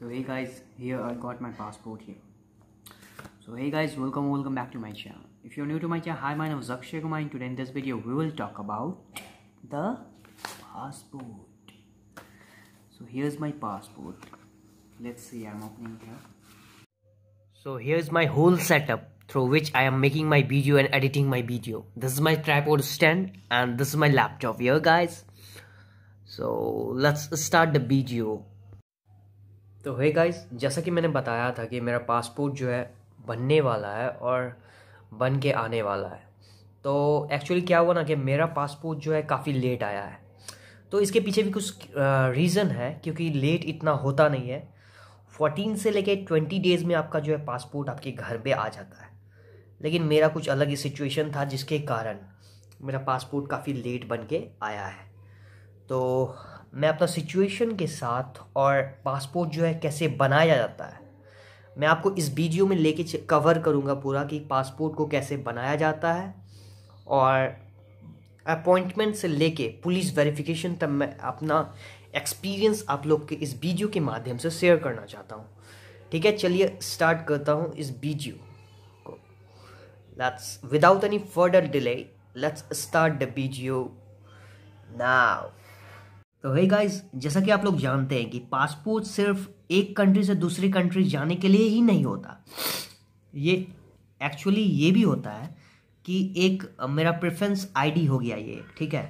so hey guys here I got my passport here so hey guys welcome welcome back to my channel if you're new to my channel hi my name is Akshay Kumar and today in this video we will talk about the passport so here's my passport let's see I'm opening here so here's my whole setup through which I am making my video and editing my video. This is my tripod stand and this is my laptop here guys. So let's start the video. तो hey guys जैसा कि मैंने बताया था कि मेरा passport जो है बनने वाला है और बन के आने वाला है तो एक्चुअली क्या हुआ ना कि मेरा पासपोर्ट जो है काफ़ी लेट आया है तो इसके पीछे भी कुछ रीज़न है क्योंकि लेट इतना होता नहीं है फोर्टीन से लेके ट्वेंटी डेज़ में आपका जो है पासपोर्ट आपके घर पे आ जाता है लेकिन मेरा कुछ अलग ही सिचुएशन था जिसके कारण मेरा पासपोर्ट काफ़ी लेट बन के आया है तो मैं अपना सिचुएशन के साथ और पासपोर्ट जो है कैसे बनाया जाता है मैं आपको इस वीडियो में लेके कवर करूँगा पूरा कि पासपोर्ट को कैसे बनाया जाता है और अपॉइंटमेंट से लेके पुलिस वेरिफिकेशन तक मैं अपना एक्सपीरियंस आप लोग के इस वीडियो के माध्यम से शेयर करना चाहता हूँ ठीक है चलिए स्टार्ट करता हूँ इस वीडियो को let's without any further delay let's start the video now तो हे गाइस जैसा कि आप लोग जानते हैं कि पासपोर्ट सिर्फ एक कंट्री से दूसरी कंट्री जाने के लिए ही नहीं होता ये एक्चुअली ये भी होता है कि एक मेरा प्रेफरेंस आईडी हो गया ये ठीक है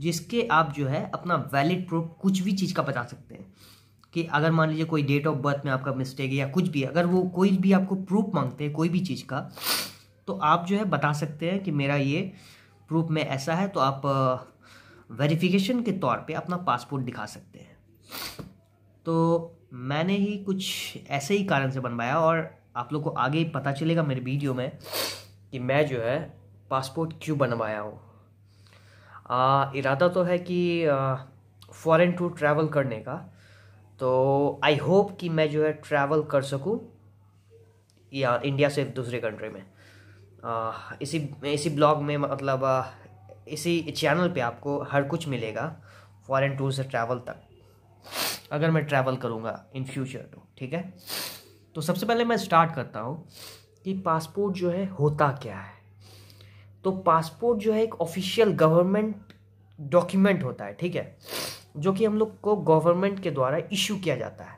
जिसके आप जो है अपना वैलिड प्रूफ कुछ भी चीज़ का बता सकते हैं कि अगर मान लीजिए कोई डेट ऑफ बर्थ में आपका मिस्टेक है या कुछ भी अगर वो कोई भी आपको प्रूफ मांगते हैं कोई भी चीज़ का तो आप जो है बता सकते हैं कि मेरा ये प्रूफ में ऐसा है तो आप वेरिफिकेशन के तौर पे अपना पासपोर्ट दिखा सकते हैं तो मैंने ही कुछ ऐसे ही कारण से बनवाया और आप लोग को आगे पता चलेगा मेरे वीडियो में कि मैं जो है पासपोर्ट क्यों बनवाया हूँ इरादा तो है कि फॉरेन टूर ट्रैवल करने का तो आई होप कि मैं जो है ट्रैवल कर सकूँ या इंडिया से दूसरे कंट्री में आ, इसी इसी ब्लॉग में मतलब इसी चैनल पे आपको हर कुछ मिलेगा फॉरेन टूर से ट्रैवल तक अगर मैं ट्रैवल करूँगा इन फ्यूचर तो ठीक है तो सबसे पहले मैं स्टार्ट करता हूँ कि पासपोर्ट जो है होता क्या है तो पासपोर्ट जो है एक ऑफिशियल गवर्नमेंट डॉक्यूमेंट होता है ठीक है जो कि हम लोग को गवर्नमेंट के द्वारा इशू किया जाता है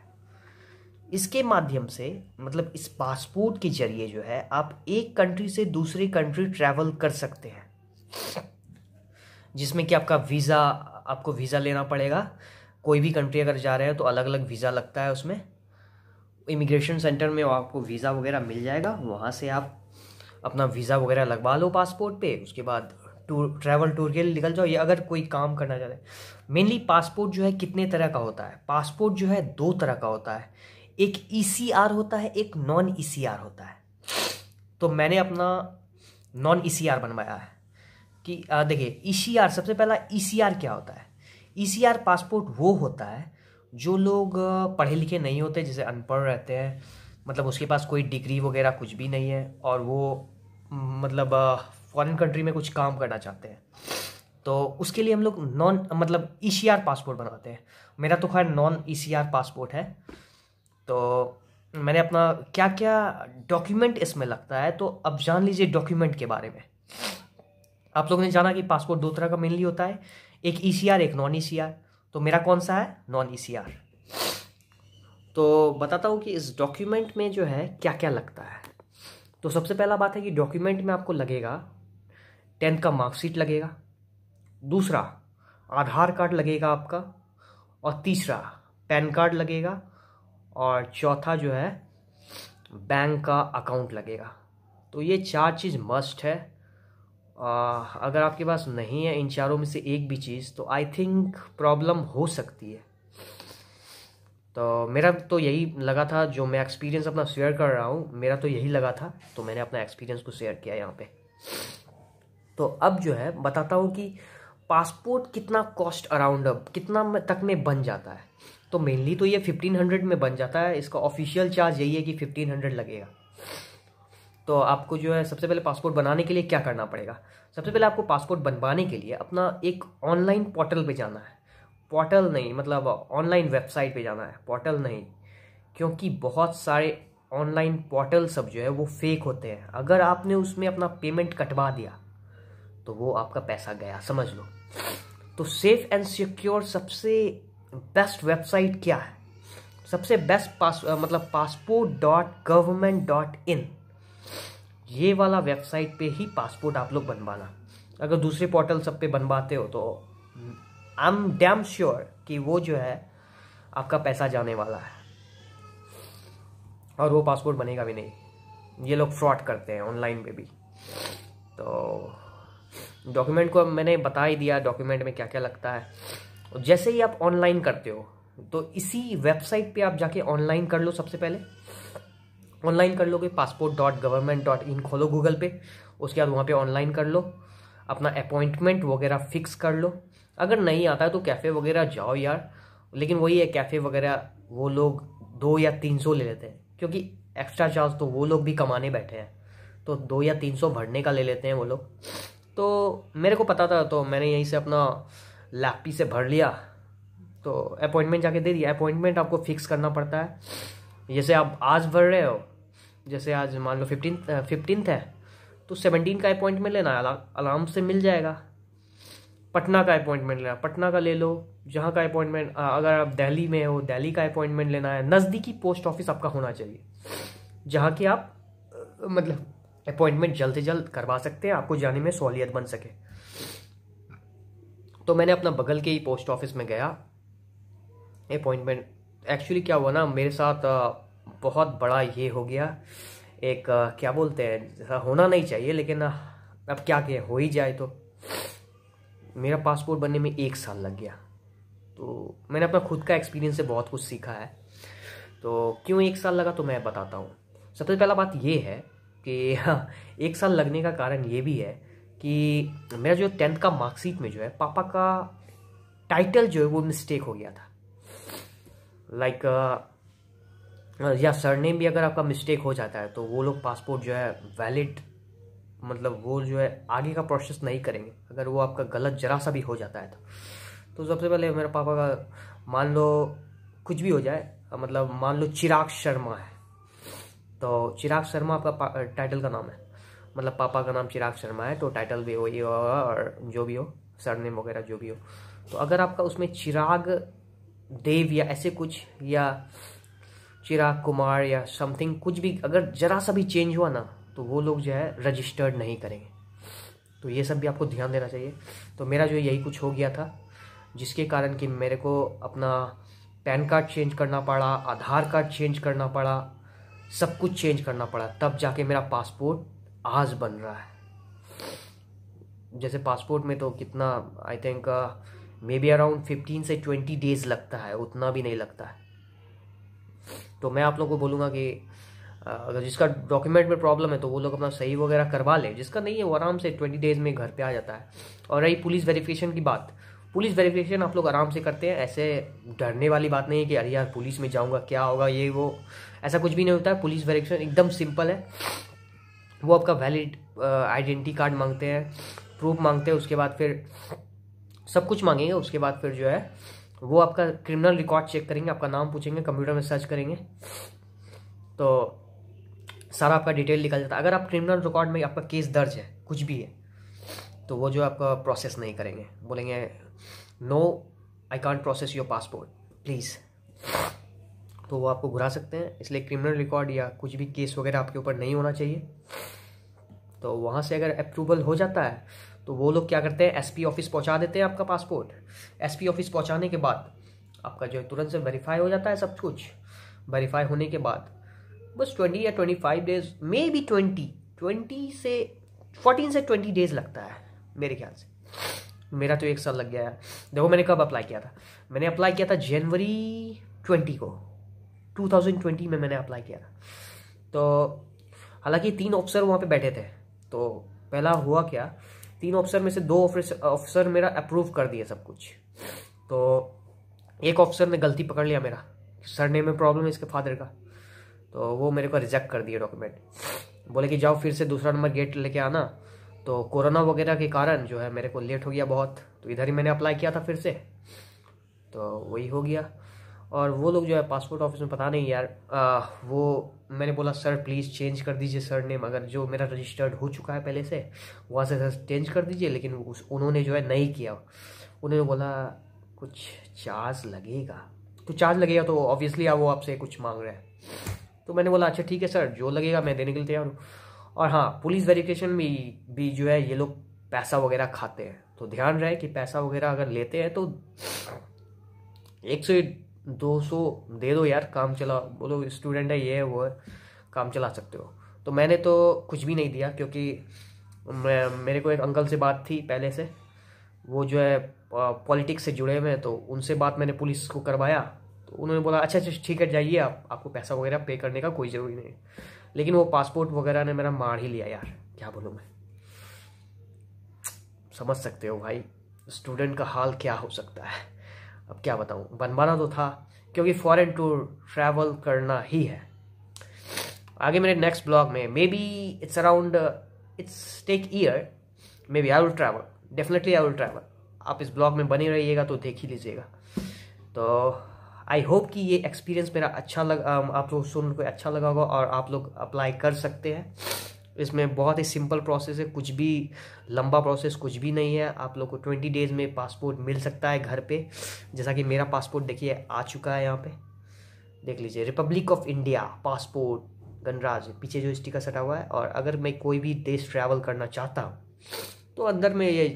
इसके माध्यम से मतलब इस पासपोर्ट के जरिए जो है आप एक कंट्री से दूसरी कंट्री ट्रैवल कर सकते हैं जिसमें कि आपका वीज़ा आपको वीज़ा लेना पड़ेगा कोई भी कंट्री अगर जा रहे हैं तो अलग अलग वीज़ा लगता है उसमें इमिग्रेशन सेंटर में आपको वीज़ा वगैरह मिल जाएगा वहाँ से आप अपना वीज़ा वगैरह लगवा लो पासपोर्ट पे उसके बाद टूर ट्रैवल टूर के लिए निकल जाओ या अगर कोई काम करना चाहते मेनली पासपोर्ट जो है कितने तरह का होता है पासपोर्ट जो है दो तरह का होता है एक ई e होता है एक नॉन ई e होता है तो मैंने अपना नॉन ई e बनवाया है कि देखिए ईसीआर e सबसे पहला ईसीआर e क्या होता है ईसीआर e पासपोर्ट वो होता है जो लोग पढ़े लिखे नहीं होते जैसे अनपढ़ रहते हैं मतलब उसके पास कोई डिग्री वगैरह कुछ भी नहीं है और वो मतलब फॉरेन कंट्री में कुछ काम करना चाहते हैं तो उसके लिए हम लोग नॉन मतलब ई पासपोर्ट बनवाते हैं मेरा तो खैर नॉन ई पासपोर्ट है तो मैंने अपना क्या क्या डॉक्यूमेंट इसमें लगता है तो अब जान लीजिए डॉक्यूमेंट के बारे में आप लोगों ने जाना कि पासपोर्ट दो तरह का मेनली होता है एक ई e एक नॉन ई e तो मेरा कौन सा है नॉन ई e तो बताता हूँ कि इस डॉक्यूमेंट में जो है क्या क्या लगता है तो सबसे पहला बात है कि डॉक्यूमेंट में आपको लगेगा टेंथ का मार्कशीट लगेगा दूसरा आधार कार्ड लगेगा आपका और तीसरा पैन कार्ड लगेगा और चौथा जो है बैंक का अकाउंट लगेगा तो ये चार चीज़ मस्ट है अगर आपके पास नहीं है इन चारों में से एक भी चीज़ तो आई थिंक प्रॉब्लम हो सकती है तो मेरा तो यही लगा था जो मैं एक्सपीरियंस अपना शेयर कर रहा हूँ मेरा तो यही लगा था तो मैंने अपना एक्सपीरियंस को शेयर किया यहाँ पे तो अब जो है बताता हूँ कि पासपोर्ट कितना कॉस्ट अराउंड अब कितना तक में बन जाता है तो मेनली तो ये फिफ्टीन हंड्रेड में बन जाता है इसका ऑफिशियल चार्ज यही है कि फिफ्टीन हंड्रेड लगेगा तो आपको जो है सबसे पहले पासपोर्ट बनाने के लिए क्या करना पड़ेगा सबसे पहले आपको पासपोर्ट बनवाने के लिए अपना एक ऑनलाइन पोर्टल पे जाना है पोर्टल नहीं मतलब ऑनलाइन वेबसाइट पे जाना है पोर्टल नहीं क्योंकि बहुत सारे ऑनलाइन पोर्टल सब जो है वो फेक होते हैं अगर आपने उसमें अपना पेमेंट कटवा दिया तो वो आपका पैसा गया समझ लो तो सेफ एंड सिक्योर सबसे बेस्ट वेबसाइट क्या है सबसे बेस्ट पास मतलब passport dot government dot in ये वाला वेबसाइट पे ही पासपोर्ट आप लोग बनवाना अगर दूसरे पोर्टल सब पे बनवाते हो तो आई एम डैम श्योर कि वो जो है आपका पैसा जाने वाला है और वो पासपोर्ट बनेगा भी नहीं ये लोग फ्रॉड करते हैं ऑनलाइन पे भी तो डॉक्यूमेंट को मैंने बता ही दिया डॉक्यूमेंट में क्या क्या लगता है जैसे ही आप ऑनलाइन करते हो तो इसी वेबसाइट पे आप जाके ऑनलाइन कर लो सबसे पहले ऑनलाइन कर लोगे passport dot government dot in खोलो गूगल पे उसके बाद वहाँ पे ऑनलाइन कर लो अपना अपॉइंटमेंट वगैरह फिक्स कर लो अगर नहीं आता है तो कैफ़े वगैरह जाओ यार लेकिन वही है कैफ़े वगैरह वो लोग दो या तीन सौ ले लेते हैं क्योंकि एक्स्ट्रा चार्ज तो वो लोग भी कमाने बैठे हैं तो दो या तीन सौ भरने का ले लेते हैं वो लोग तो मेरे को पता था तो मैंने यहीं से अपना लैपी से भर लिया तो अपॉइंटमेंट जाके दे दिया अपॉइंटमेंट आपको फिक्स करना पड़ता है जैसे आप आज भर रहे हो जैसे आज मान लो फिफ्टीन फिफ्टीन है तो सेवनटीन का अपॉइंटमेंट लेना है आराम से मिल जाएगा पटना का अपॉइंटमेंट लेना पटना का ले लो जहाँ का अपॉइंटमेंट अगर आप दिल्ली में हो दिल्ली का अपॉइंटमेंट लेना है नज़दीकी पोस्ट ऑफिस आपका होना चाहिए जहाँ की आप मतलब अपॉइंटमेंट जल्द से जल्द करवा सकते हैं आपको जाने में सहूलियत बन सके तो मैंने अपना बगल के ही पोस्ट ऑफिस में गया अपॉइंटमेंट एक्चुअली क्या हुआ ना मेरे साथ बहुत बड़ा ये हो गया एक क्या बोलते हैं होना नहीं चाहिए लेकिन अब क्या किया हो ही जाए तो मेरा पासपोर्ट बनने में एक साल लग गया तो मैंने अपना खुद का एक्सपीरियंस से बहुत कुछ सीखा है तो क्यों एक साल लगा तो मैं बताता हूँ सबसे पहला बात ये है कि हाँ, एक साल लगने का कारण ये भी है कि मेरा जो टेंथ का मार्कशीट में जो है पापा का टाइटल जो है वो मिस्टेक हो गया था लाइक uh, uh, या सरनेम भी अगर आपका मिस्टेक हो जाता है तो वो लोग पासपोर्ट जो है वैलिड मतलब वो जो है आगे का प्रोसेस नहीं करेंगे अगर वो आपका गलत जरा सा भी हो जाता है तो, तो सबसे पहले मेरे पापा का मान लो कुछ भी हो जाए मतलब मान लो चिराग शर्मा है तो चिराग शर्मा आपका टाइटल का नाम है मतलब पापा का नाम चिराग शर्मा है तो टाइटल भी वही होगा और जो भी हो सरनेम वगैरह जो भी हो तो अगर आपका उसमें चिराग देव या ऐसे कुछ या चिराग कुमार या समथिंग कुछ भी अगर ज़रा सा भी चेंज हुआ ना तो वो लोग जो है रजिस्टर्ड नहीं करेंगे तो ये सब भी आपको ध्यान देना चाहिए तो मेरा जो यही कुछ हो गया था जिसके कारण कि मेरे को अपना पैन कार्ड चेंज करना पड़ा आधार कार्ड चेंज करना पड़ा सब कुछ चेंज करना पड़ा तब जाके मेरा पासपोर्ट आज बन रहा है जैसे पासपोर्ट में तो कितना I think maybe around fifteen से ट्वेंटी डेज लगता है उतना भी नहीं लगता है तो मैं आप लोग को बोलूँगा कि अगर जिसका डॉक्यूमेंट में प्रॉब्लम है तो वो लोग अपना सही वगैरह करवा ले जिसका नहीं है वो आराम से ट्वेंटी डेज में घर पे आ जाता है और रही पुलिस वेरिफिकेशन की बात पुलिस वेरिफिकेशन आप लोग आराम से करते हैं ऐसे डरने वाली बात नहीं है कि अरे यार पुलिस में जाऊँगा क्या होगा ये वो ऐसा कुछ भी नहीं होता है पुलिस वेरिफिकेशन एकदम सिंपल है वो आपका वैलिड आइडेंटिटी कार्ड मांगते हैं प्रूफ मांगते हैं उसके बाद फिर सब कुछ मांगेंगे उसके बाद फिर जो है वो आपका क्रिमिनल रिकॉर्ड चेक करेंगे आपका नाम पूछेंगे कंप्यूटर में सर्च करेंगे तो सारा आपका डिटेल निकल जाता है अगर आप क्रिमिनल रिकॉर्ड में आपका केस दर्ज है कुछ भी है तो वो जो आपका प्रोसेस नहीं करेंगे बोलेंगे no I can't process your passport please तो वो आपको घुरा सकते हैं इसलिए क्रिमिनल रिकॉर्ड या कुछ भी केस वगैरह आपके ऊपर नहीं होना चाहिए तो वहाँ से अगर अप्रूवल हो जाता है तो वो लोग क्या करते हैं एसपी ऑफिस पहुंचा देते हैं आपका पासपोर्ट एसपी ऑफिस पहुंचाने के बाद आपका जो है तुरंत से वेरीफाई हो जाता है सब कुछ वेरीफाई होने के बाद बस ट्वेंटी या twenty five days maybe twenty twenty से फोर्टीन से ट्वेंटी डेज लगता है मेरे ख्याल से मेरा तो एक साल लग गया है देखो मैंने कब अप्लाई किया था मैंने अप्लाई किया था जनवरी ट्वेंटी को टू थाउजेंड ट्वेंटी में मैंने अप्लाई किया था तो हालांकि तीन ऑफिसर वहाँ पे बैठे थे तो पहला हुआ क्या तीन ऑफिसर में से दो ऑफिसर मेरा अप्रूव कर दिया सब कुछ तो एक ऑफिसर ने गलती पकड़ लिया मेरा ने में प्रॉब्लम है इसके फादर का तो वो मेरे को रिजेक्ट कर दिया डॉक्यूमेंट बोले कि जाओ फिर से दूसरा नंबर गेट लेके आना तो कोरोना वगैरह के कारण जो है मेरे को लेट हो गया बहुत तो इधर ही मैंने अप्लाई किया था फिर से तो वही हो गया और वो लोग जो है पासपोर्ट ऑफिस में पता नहीं यार आ, वो मैंने बोला सर प्लीज़ चेंज कर दीजिए सर नेम अगर जो मेरा रजिस्टर्ड हो चुका है पहले से वहाँ से सर चेंज कर दीजिए लेकिन उस उन्होंने जो है नहीं किया उन्होंने बोला कुछ चार्ज लगेगा तो चार्ज लगेगा तो ऑब्वियसली आप वो आपसे कुछ मांग रहे हैं तो मैंने बोला अच्छा ठीक है सर जो लगेगा मैं देने के लिए तैयार हूँ और हाँ पुलिस वेरिफिकेशन भी भी जो है ये लोग पैसा वगैरह खाते हैं तो ध्यान रहे कि पैसा वगैरह अगर लेते हैं तो एक सौ दो सौ दे दो यार काम चला बोलो स्टूडेंट है ये है वो है काम चला सकते हो तो मैंने तो कुछ भी नहीं दिया क्योंकि मेरे को एक अंकल से बात थी पहले से वो जो है पॉलिटिक्स से जुड़े हुए हैं तो उनसे बात मैंने पुलिस को करवाया तो उन्होंने बोला अच्छा अच्छा ठीक है जाइए आप आपको पैसा वगैरह पे करने का कोई ज़रूरी नहीं लेकिन वो पासपोर्ट वगैरह ने मेरा मार ही लिया यार क्या बोलूँ मैं समझ सकते हो भाई स्टूडेंट का हाल क्या हो सकता है अब क्या बताऊँ बनवाना तो था क्योंकि फॉरेन टूर ट्रैवल करना ही है आगे मेरे नेक्स्ट ब्लॉग में maybe it's around it's take year maybe I will travel definitely I will travel आप इस ब्लॉग में बने रहिएगा तो देख ही लीजिएगा तो आई होप कि ये एक्सपीरियंस मेरा अच्छा लग आप लोग सुन को अच्छा लगा होगा और आप लोग अप्लाई कर सकते हैं इसमें बहुत ही सिंपल प्रोसेस है कुछ भी लंबा प्रोसेस कुछ भी नहीं है आप लोग को ट्वेंटी डेज़ में पासपोर्ट मिल सकता है घर पे जैसा कि मेरा पासपोर्ट देखिए आ चुका है यहाँ पे देख लीजिए रिपब्लिक ऑफ इंडिया पासपोर्ट गणराज पीछे जो स्टिकर सटा हुआ है और अगर मैं कोई भी देश ट्रैवल करना चाहता हूँ तो अंदर में ये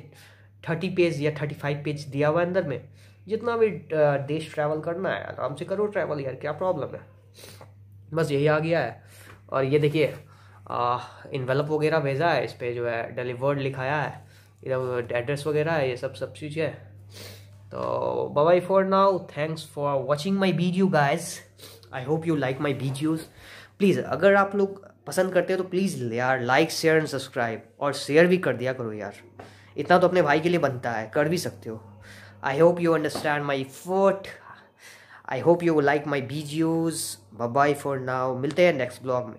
थर्टी पेज या थर्टी फाइव पेज दिया हुआ है अंदर में जितना भी देश ट्रैवल करना है आराम से करो ट्रैवल यार क्या प्रॉब्लम है बस यही आ गया है और ये देखिए इन्वेलप वगैरह भेजा है इस पर जो है डिलीवर्ड लिखाया है इधर एड्रेस वगैरह है ये सब सब चीज़ें तो bye for now thanks for watching my video guys I hope you like my videos please अगर आप लोग पसंद करते हो तो प्लीज़ यार लाइक शेयर एंड सब्सक्राइब और शेयर भी कर दिया करो यार इतना तो अपने भाई के लिए बनता है कर भी सकते हो I hope you understand my fort I hope you like my videos bye for now मिलते हैं नेक्स्ट ब्लॉग में